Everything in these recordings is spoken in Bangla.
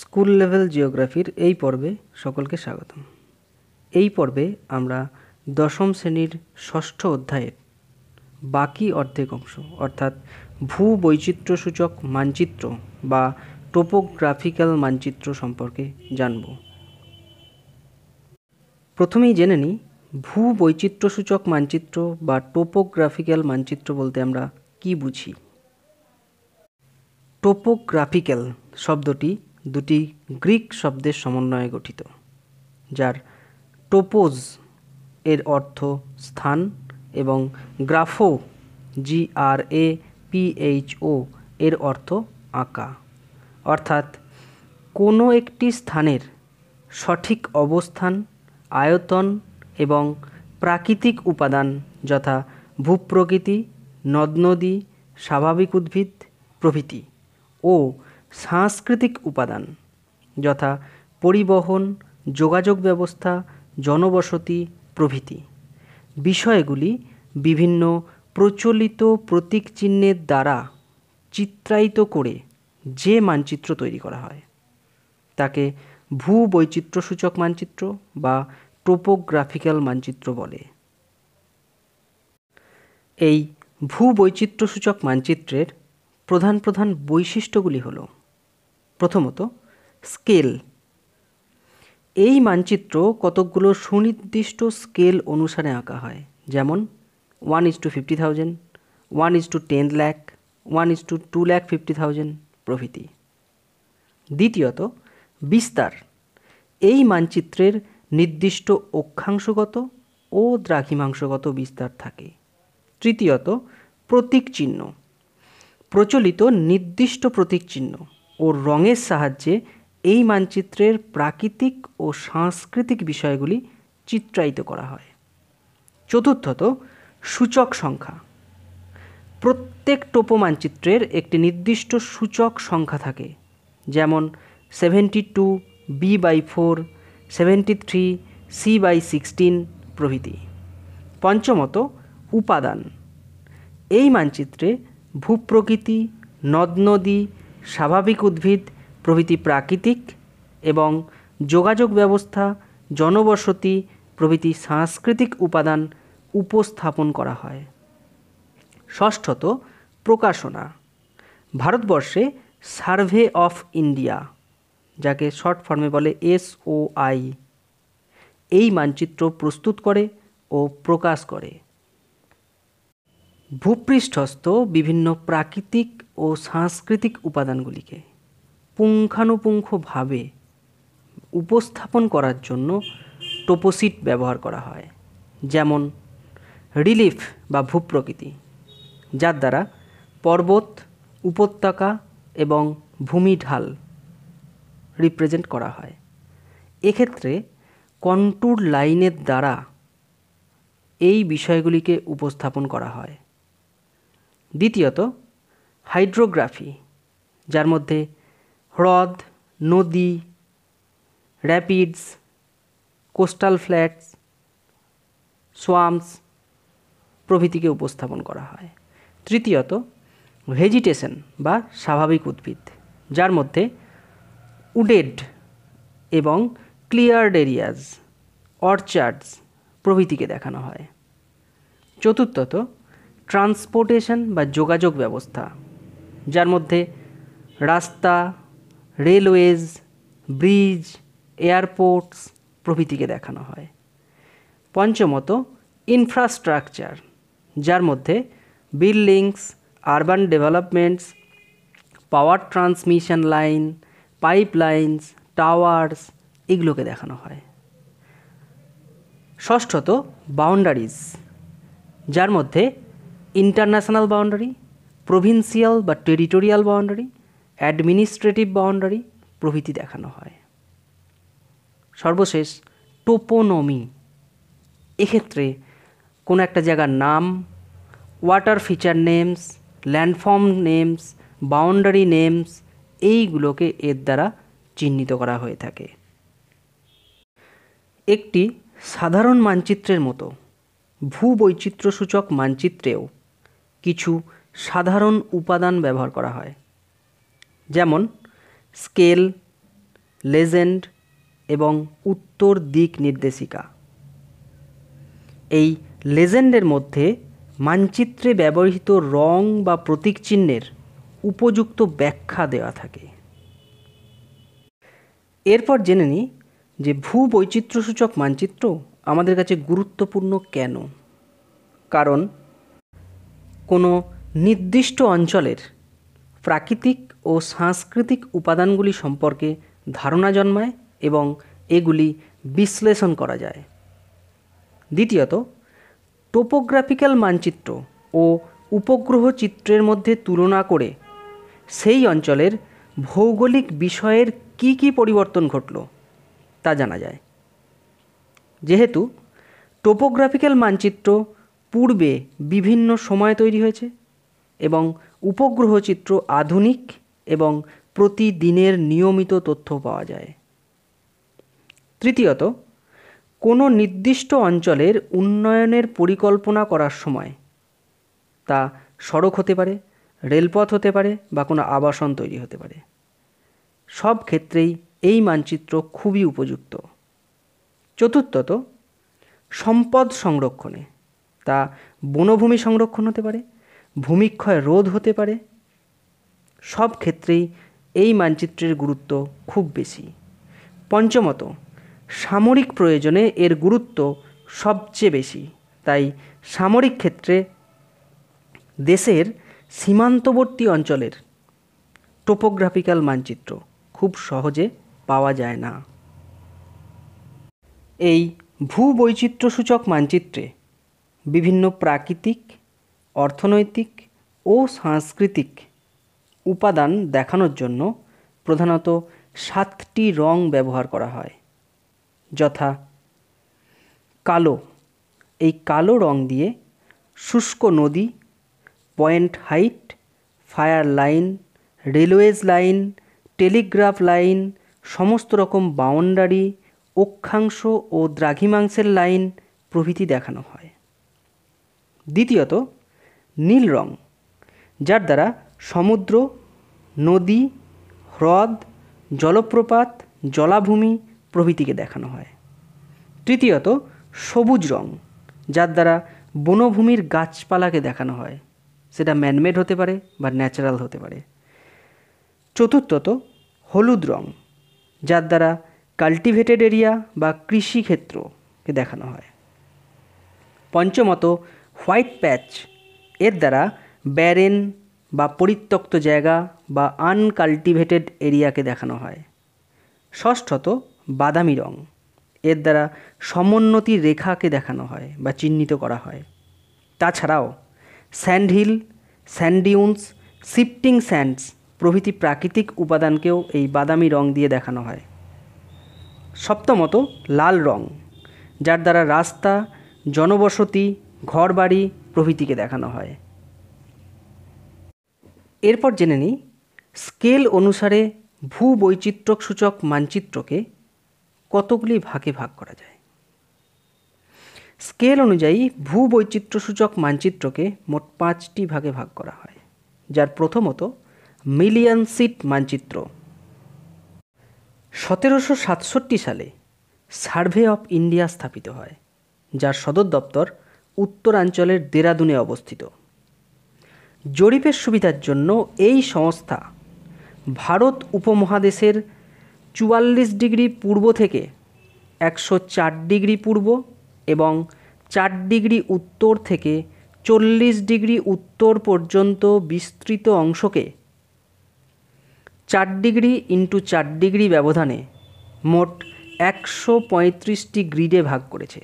স্কুল লেভেল জিওগ্রাফির এই পর্বে সকলকে স্বাগতম এই পর্বে আমরা দশম শ্রেণীর ষষ্ঠ অধ্যায়ের বাকি অর্ধেক অংশ অর্থাৎ ভূ বৈচিত্র্যসূচক মানচিত্র বা টোপোগ্রাফিক্যাল মানচিত্র সম্পর্কে জানব প্রথমেই জেনে নিই ভূ বৈচিত্র্যসূচক মানচিত্র বা টোপোগ্রাফিক্যাল মানচিত্র বলতে আমরা কি বুঝি টোপোগ্রাফিক্যাল শব্দটি দুটি গ্রিক শব্দের সমন্বয়ে গঠিত যার টোপোজ এর অর্থ স্থান এবং গ্রাফো জি আর এ পি এইচ ও এর অর্থ আঁকা অর্থাৎ কোনো একটি স্থানের সঠিক অবস্থান আয়তন এবং প্রাকৃতিক উপাদান যথা ভূপ্রকৃতি নদ নদী স্বাভাবিক উদ্ভিদ প্রভৃতি ও সাংস্কৃতিক উপাদান যথা পরিবহন যোগাযোগ ব্যবস্থা জনবসতি প্রভৃতি বিষয়গুলি বিভিন্ন প্রচলিত প্রতীক চিহ্নের দ্বারা চিত্রায়িত করে যে মানচিত্র তৈরি করা হয় তাকে ভূবৈচিত্র্যসূচক মানচিত্র বা টোপোগ্রাফিক্যাল মানচিত্র বলে এই ভূবৈচিত্র্যসূচক মানচিত্রের প্রধান প্রধান বৈশিষ্ট্যগুলি হলো প্রথমত স্কেল এই মানচিত্র কতকগুলো সুনির্দিষ্ট স্কেল অনুসারে আঁকা হয় যেমন one is to fifty thousand one is to ten lakh one is to two lakh fifty thousand প্রভৃতি দ্বিতীয়ত বিস্তার এই মানচিত্রের নির্দিষ্ট অক্ষাংশগত ও দ্রাঘিমাংশগত বিস্তার থাকে তৃতীয়ত প্রতীক চিহ্ন প্রচলিত নির্দিষ্ট প্রতীক চিহ্ন ও রঙের সাহায্যে এই মানচিত্রের প্রাকৃতিক ও সাংস্কৃতিক বিষয়গুলি চিত্রায়িত করা হয় চতুর্থত সূচক সংখ্যা প্রত্যেক টোপো মানচিত্রের একটি নির্দিষ্ট সূচক সংখ্যা থাকে যেমন seventy two B by four seventy three C by sixteen প্রভৃতি পঞ্চমত উপাদান এই মানচিত্রে ভূপ্রকৃতি নদ নদী স্বাভাবিক উদ্ভিদ প্রভৃতি প্রাকৃতিক এবং যোগাযোগ ব্যবস্থা জনবসতি প্রভৃতি সাংস্কৃতিক উপাদান উপস্থাপন করা হয় ষষ্ঠত প্রকাশনা ভারতবর্ষে সার্ভে অফ ইন্ডিয়া যাকে শর্ট ফর্মে বলে এসওআই এই মানচিত্র প্রস্তুত করে ও প্রকাশ করে ভূপৃষ্ঠস্থ বিভিন্ন প্রাকৃতিক ও সাংস্কৃতিক উপাদানগুলিকে পুঙ্খানুপুঙ্খভাবে উপস্থাপন করার জন্য টোপোসিট ব্যবহার করা হয় যেমন রিলিফ বা ভূপ্রকৃতি যার দ্বারা পর্বত উপত্যকা এবং ভূমি ঢাল রিপ্রেজেন্ট করা হয় এক্ষেত্রে কন্টুর লাইনের দ্বারা এই বিষয়গুলিকে উপস্থাপন করা হয় দ্বিতীয়ত হাইড্রোগ্রাফি যার মধ্যে হ্রদ নদী র্যাপিডস কোস্টাল ফ্ল্যাটস সোয়ামস প্রভৃতিকে উপস্থাপন করা হয় তৃতীয়ত ভেজিটেশন বা স্বাভাবিক উদ্ভিদ যার মধ্যে উডেড এবং ক্লিয়ার্ড এরিয়াজ অর্চার্ডস প্রভৃতিকে দেখানো হয় চতুর্থত ট্রান্সপোর্টেশন বা যোগাযোগ ব্যবস্থা যার মধ্যে রাস্তা রেলওয়েজ ব্রিজ এয়ারপোর্টস প্রভৃতিকে দেখানো হয় পঞ্চমত ইনফ্রাস্ট্রাকচার যার মধ্যে buildings urban developments power transmission line pipe lines towers এগুলোকে দেখানো হয় ষষ্ঠত বাউন্ডারিজ যার মধ্যে ইন্টারন্যাশনাল বাউন্ডারি প্রভিন্সিয়াল বা টেরিটোরিয়াল বাউন্ডারি অ্যাডমিনিস্ট্রেটিভ বাউন্ডারি প্রভৃতি দেখানো হয় সর্বশেষ টোপোনমি এক্ষেত্রে কোনো একটা জায়গার নাম water feature names landform names boundary names এইগুলোকে এর দ্বারা চিহ্নিত করা হয়ে থাকে একটি সাধারণ মানচিত্রের মতো ভূবৈচিত্র্যসূচক মানচিত্রেও কিছু সাধারণ উপাদান ব্যবহার করা হয় যেমন স্কেল লেজেন্ড এবং উত্তর দিক নির্দেশিকা এই লেজেন্ডের মধ্যে মানচিত্রে ব্যবহৃত রং বা প্রতীক চিহ্নের উপযুক্ত ব্যাখ্যা দেওয়া থাকে এরপর জেনে নিই যে ভূবৈচিত্র্যসূচক মানচিত্র আমাদের কাছে গুরুত্বপূর্ণ কেন কারণ কোনো নির্দিষ্ট অঞ্চলের প্রাকৃতিক ও সাংস্কৃতিক উপাদানগুলি সম্পর্কে ধারণা জন্মায় এবং এগুলি বিশ্লেষণ করা যায় দ্বিতীয়ত টোপোগ্রাফিক্যাল মানচিত্র ও উপগ্রহ চিত্রের মধ্যে তুলনা করে সেই অঞ্চলের ভৌগোলিক বিষয়ের কি কি পরিবর্তন ঘটল তা জানা যায় যেহেতু টোপোগ্রাফিক্যাল মানচিত্র পূর্বে বিভিন্ন সময় তৈরি হয়েছে এবং উপগ্রহ চিত্র আধুনিক এবং প্রতিদিনের নিয়মিত তথ্য পাওয়া যায় তৃতীয়ত কোনো নির্দিষ্ট অঞ্চলের উন্নয়নের পরিকল্পনা করার সময় তা সড়ক হতে পারে রেলপথ হতে পারে বা কোনো আবাসন তৈরি হতে পারে সব ক্ষেত্রেই এই মানচিত্র খুবই উপযুক্ত চতুর্থত সম্পদ সংরক্ষণে তা বনভূমি সংরক্ষণ হতে পারে ভূমিক্ষয় রোধ হতে পারে সব ক্ষেত্রেই এই মানচিত্রের গুরুত্ব খুব বেশি পঞ্চমত সামরিক প্রয়োজনে এর গুরুত্ব সবচেয়ে বেশি তাই সামরিক ক্ষেত্রে দেশের সীমান্তবর্তী অঞ্চলের টোপোগ্রাফিক্যাল মানচিত্র খুব সহজে পাওয়া যায় না এই ভূবৈচিত্র্যসূচক মানচিত্রে বিভিন্ন প্রাকৃতিক অর্থনৈতিক ও সাংস্কৃতিক উপাদান দেখানোর জন্য প্রধানত সাতটি রং ব্যবহার করা হয় যথা কালো এই কালো রং দিয়ে শুষ্ক নদী point height fire line railways line telegraph line সমস্ত রকম বাউন্ডারি অক্ষাংশ ও দ্রাঘিমাংশের লাইন প্রভৃতি দেখানো হয় দ্বিতীয়ত নীল রং যার দ্বারা সমুদ্র নদী হ্রদ জলপ্রপাত জলাভূমি প্রভৃতিকে দেখানো হয় তৃতীয়ত সবুজ রং যার দ্বারা বনভূমির গাছপালাকে দেখানো হয় সেটা ম্যানমেড হতে পারে বা ন্যাচারাল হতে পারে চতুর্থত হলুদ রং যার দ্বারা কাল্টিভেটেড এরিয়া বা কৃষিক্ষেত্রকে দেখানো হয় পঞ্চমত হোয়াইট প্যাচ এর দ্বারা ব্যারেন বা পরিত্যক্ত জায়গা বা আনকাল্টিভেটেড এরিয়াকে দেখানো হয় ষষ্ঠত বাদামি রং এর দ্বারা সমোন্নতি রেখাকে দেখানো হয় বা চিহ্নিত করা হয় তাছাড়াও স্যান্ডহিল স্যান্ডিউন্স শিফটিং স্যান্ডস প্রভৃতি প্রাকৃতিক উপাদানকেও এই বাদামি রং দিয়ে দেখানো হয় সপ্তমত লাল রং যার দ্বারা রাস্তা জনবসতি ঘর বাড়ি প্রভৃতিকে দেখানো হয় এরপর জেনে নিই স্কেল অনুসারে ভূবৈচিত্র্যক সূচক মানচিত্রকে কতগুলি ভাগে ভাগ করা যায় স্কেল অনুযায়ী ভূবৈচিত্র্যসূচক মানচিত্রকে মোট পাঁচটি ভাগে ভাগ করা হয় যার প্রথমত মিলিয়ন সিট মানচিত্র সতেরোশো সাতষট্টি সালে সার্ভে অফ ইন্ডিয়া স্থাপিত হয় যার সদর দপ্তর উত্তরাঞ্চলের দেরাদুনে অবস্থিত জরিপের সুবিধার জন্য এই সংস্থা ভারত উপমহাদেশের চুয়াল্লিশ ডিগ্রি পূর্ব থেকে একশো চার ডিগ্রি পূর্ব এবং চার ডিগ্রি উত্তর থেকে চল্লিশ ডিগ্রি উত্তর পর্যন্ত বিস্তৃত অংশকে চার ডিগ্রি ইন্টু চার ডিগ্রি ব্যবধানে মোট একশো পঁয়ত্রিশটি গ্রিডে ভাগ করেছে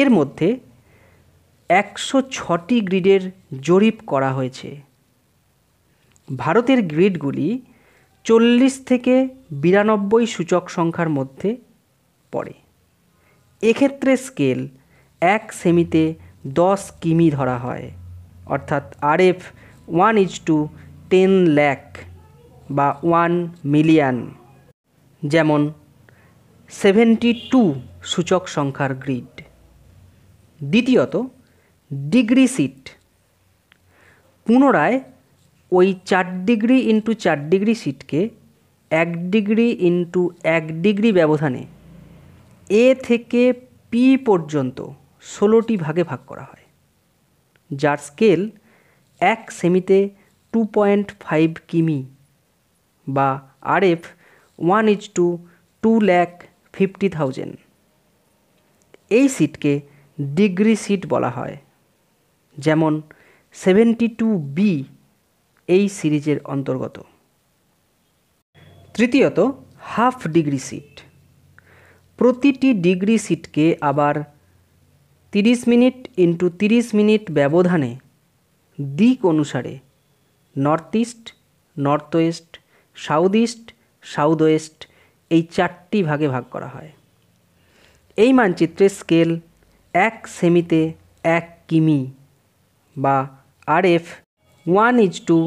এর মধ্যে একশো ছটি গ্রিডের জরিপ করা হয়েছে ভারতের গ্রিডগুলি চল্লিশ থেকে বিরানব্বই সূচক সংখ্যার মধ্যে পড়ে এক্ষেত্রে স্কেল এক সেমিতে দশ কিমি ধরা হয় অর্থাৎ R F one is to ten lakh বা ওয়ান মিলিয়ন যেমন সেভেন্টি টু সূচক সংখ্যার গ্রিড দ্বিতীয়ত ডিগ্রি সিট পুনরায় ওই চার ডিগ্রি ইন্টু চার ডিগ্রি সিটকে এক ডিগ্রি ইন্টু এক ডিগ্রি ব্যবধানে এ থেকে পি পর্যন্ত ষোলোটি ভাগে ভাগ করা হয় যার স্কেল এক সেমিতে টু পয়েন্ট ফাইভ কিমি বা RF one is to two lakh fifty thousand এই সিটকে ডিগ্রি সিট বলা হয় যেমন সেভেন্টি টু বি এই সিরিজের অন্তর্গত তৃতীয়ত হাফ ডিগ্রি সিট প্রতিটি ডিগ্রি সিটকে আবার তিরিশ মিনিট ইন্টু তিরিশ মিনিট ব্যবধানে দিক অনুসারে north east north west south east south west এই চারটি ভাগে ভাগ করা হয় এই মানচিত্রের স্কেল এক সেমিতে এক কিমি বা RF one is to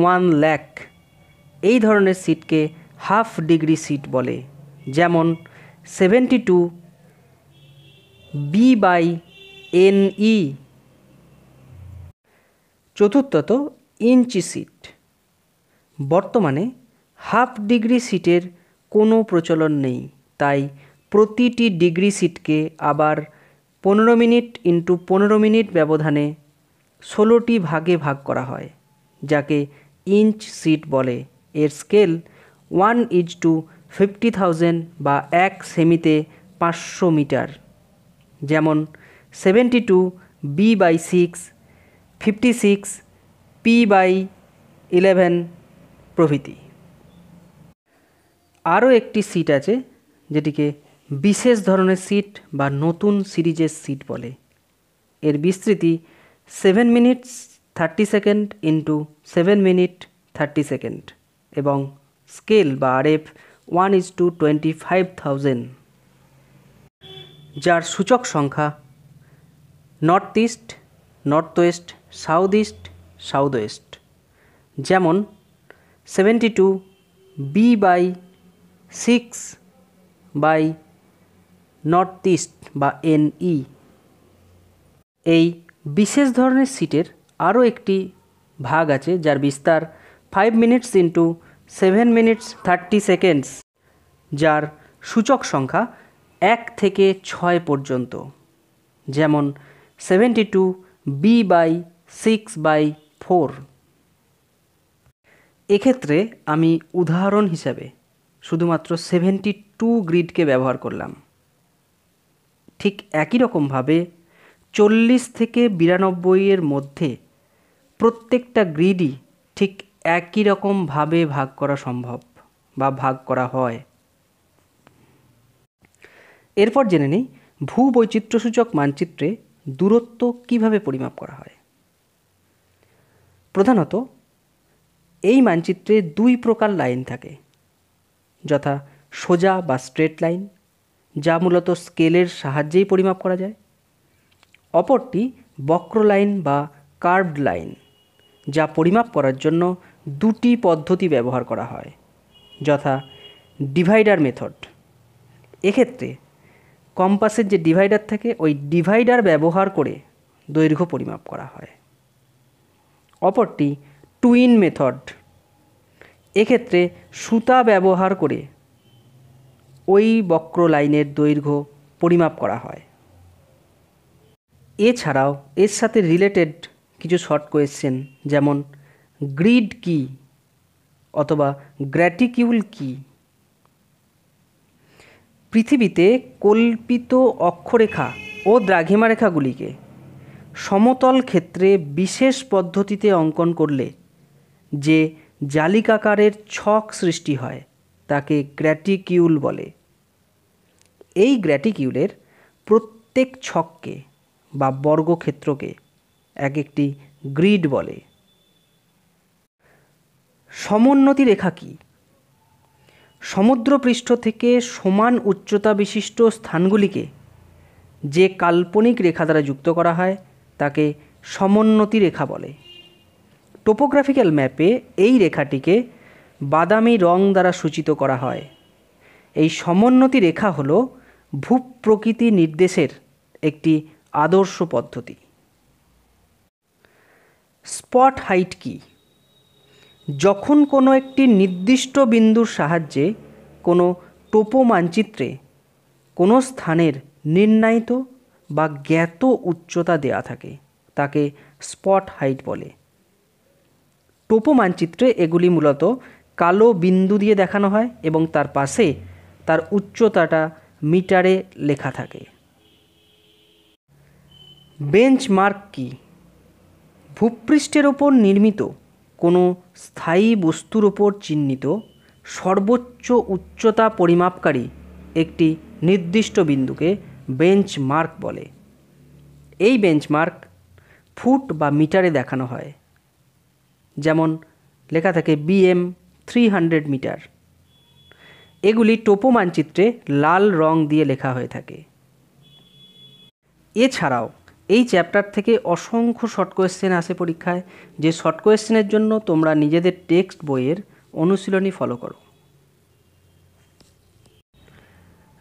one lakh এই ধরনের সিটকে হাফ ডিগ্রি সিট বলে যেমন seventy two B by N E চতুর্থত ইঞ্চি সিট বর্তমানে হাফ ডিগ্রি সিটের কোনো প্রচলন নেই তাই প্রতিটি ডিগ্রি সিটকে আবার পনেরো মিনিট ইন্টু পনেরো মিনিট ব্যবধানে ষোলোটি ভাগে ভাগ করা হয় যাকে ইঞ্চ সিট বলে এর scale one is to fifty thousand বা এক সেমিতে পাঁচশো মিটার যেমন seventy two B by six fifty six P by eleven প্রভৃতি আরও একটি সিট আছে যেটিকে বিশেষ ধরনের সিট বা নতুন সিরিজের সিট বলে এর বিস্তৃতি seven minutes thirty second into seven minute thirty second এবং স্কেল বা RF one is to twenty five thousand যার সূচক সংখ্যা north east north west south east south west যেমন seventy two B by six by north east বা এন ই এই বিশেষ ধরনের সিটের আরও একটি ভাগ আছে যার বিস্তার five minutes into seven minutes thirty seconds যার সূচক সংখ্যা এক থেকে ছয় পর্যন্ত যেমন seventy two B by six by four এক্ষেত্রে আমি উদাহরণ হিসাবে শুধুমাত্র সেভেন্টি টু গ্রিডকে ব্যবহার করলাম ঠিক একই রকমভাবে চল্লিশ থেকে বিরানব্বইয়ের মধ্যে প্রত্যেকটা গ্রিডই ঠিক একই রকমভাবে ভাগ করা সম্ভব বা ভাগ করা হয় এরপর জেনে নিই ভূবৈচিত্র্যসূচক মানচিত্রে দূরত্ব কিভাবে পরিমাপ করা হয় প্রধানত এই মানচিত্রে দুই প্রকার লাইন থাকে যথা সোজা বা স্ট্রেট লাইন যা মূলত স্কেলের সাহায্যেই পরিমাপ করা যায় অপরটি বক্র লাইন বা কার্ভড লাইন যা পরিমাপ করার জন্য দুটি পদ্ধতি ব্যবহার করা হয় যথা ডিভাইডার মেথড এক্ষেত্রে কম্পাসের যে ডিভাইডার থাকে ওই ডিভাইডার ব্যবহার করে দৈর্ঘ্য পরিমাপ করা হয় অপরটি টুইন মেথড এক্ষেত্রে সুতা ব্যবহার করে ওই বক্র লাইনের দৈর্ঘ্য পরিমাপ করা হয় এছাড়াও এর সাথে রিলেটেড কিছু শর্ট কোয়েশ্চেন যেমন গ্রিড কি অথবা গ্র্যাটিকিউল কি পৃথিবীতে কল্পিত অক্ষরেখা ও দ্রাঘিমা রেখাগুলিকে সমতল ক্ষেত্রে বিশেষ পদ্ধতিতে অঙ্কন করলে যে জালিকাকারের ছক সৃষ্টি হয় তাকে গ্র্যাটিকিউল বলে এই গ্র্যাটিকিউলের প্রত্যেক ছককে বা বর্গক্ষেত্রকে এক একটি গ্রিড বলে সমোন্নতি রেখা কী সমুদ্রপৃষ্ঠ থেকে সমান উচ্চতা বিশিষ্ট স্থানগুলিকে যে কাল্পনিক রেখা দ্বারা যুক্ত করা হয় তাকে সমোন্নতি রেখা বলে টোপোগ্রাফিক্যাল ম্যাপে এই রেখাটিকে বাদামি রং দ্বারা সূচিত করা হয় এই সমোন্নতি রেখা হল ভূপ্রকৃতি নির্দেশের একটি আদর্শ পদ্ধতি স্পট হাইট কি যখন কোনো একটি নির্দিষ্ট বিন্দুর সাহায্যে কোনো টোপো মানচিত্রে কোনো স্থানের নির্ণায়িত বা জ্ঞাত উচ্চতা দেয়া থাকে তাকে স্পট হাইট বলে টোপো মানচিত্রে এগুলি মূলত কালো বিন্দু দিয়ে দেখানো হয় এবং তার পাশে তার উচ্চতাটা মিটারে লেখা থাকে বেঞ্চমার্ক কি ভূপৃষ্ঠের ওপর নির্মিত কোনো স্থায়ী বস্তুর ওপর চিহ্নিত সর্বোচ্চ উচ্চতা পরিমাপকারী একটি নির্দিষ্ট বিন্দুকে বেঞ্চমার্ক বলে এই বেঞ্চমার্ক ফুট বা মিটারে দেখানো হয় যেমন লেখা থাকে বিএম থ্রি হান্ড্রেড মিটার এগুলি টোপো মানচিত্রে লাল রং দিয়ে লেখা হয়ে থাকে এছাড়াও এই চ্যাপ্টার থেকে অসংখ্য শর্ট কোয়েশ্চেন আসে পরীক্ষায় যে শর্ট কোয়েশ্চেনের জন্য তোমরা নিজেদের টেক্সট বইয়ের অনুশীলনী ফলো করো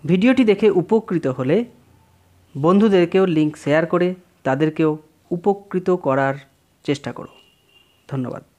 ভিডিওটি দেখে উপকৃত হলে বন্ধুদেরকেও লিঙ্ক শেয়ার করে তাদেরকেও উপকৃত করার চেষ্টা করো ধন্যবাদ